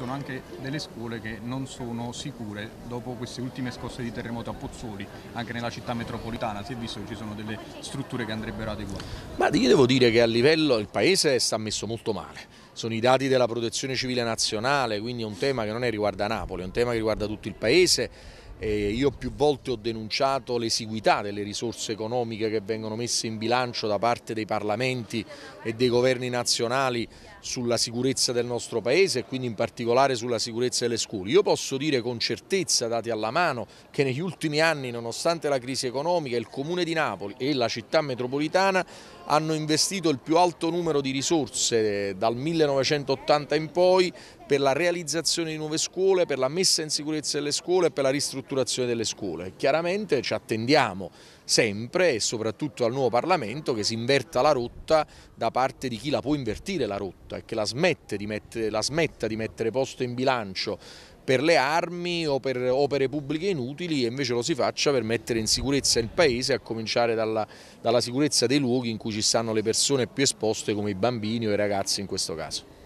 sono anche delle scuole che non sono sicure dopo queste ultime scosse di terremoto a Pozzoli, anche nella città metropolitana, si è visto che ci sono delle strutture che andrebbero adeguate. Ma io devo dire che a livello il paese sta messo molto male, sono i dati della protezione civile nazionale, quindi è un tema che non è riguarda Napoli, è un tema che riguarda tutto il paese eh, io più volte ho denunciato l'esiguità delle risorse economiche che vengono messe in bilancio da parte dei parlamenti e dei governi nazionali sulla sicurezza del nostro Paese e quindi in particolare sulla sicurezza delle scuole. Io posso dire con certezza, dati alla mano, che negli ultimi anni, nonostante la crisi economica, il Comune di Napoli e la città metropolitana hanno investito il più alto numero di risorse eh, dal 1980 in poi per la realizzazione di nuove scuole, per la messa in sicurezza delle scuole e per la ristrutturazione delle scuole. Chiaramente ci attendiamo sempre e soprattutto al nuovo Parlamento che si inverta la rotta da parte di chi la può invertire la rotta e che la, di mettere, la smetta di mettere posto in bilancio per le armi o per opere pubbliche inutili e invece lo si faccia per mettere in sicurezza il paese a cominciare dalla, dalla sicurezza dei luoghi in cui ci stanno le persone più esposte come i bambini o i ragazzi in questo caso.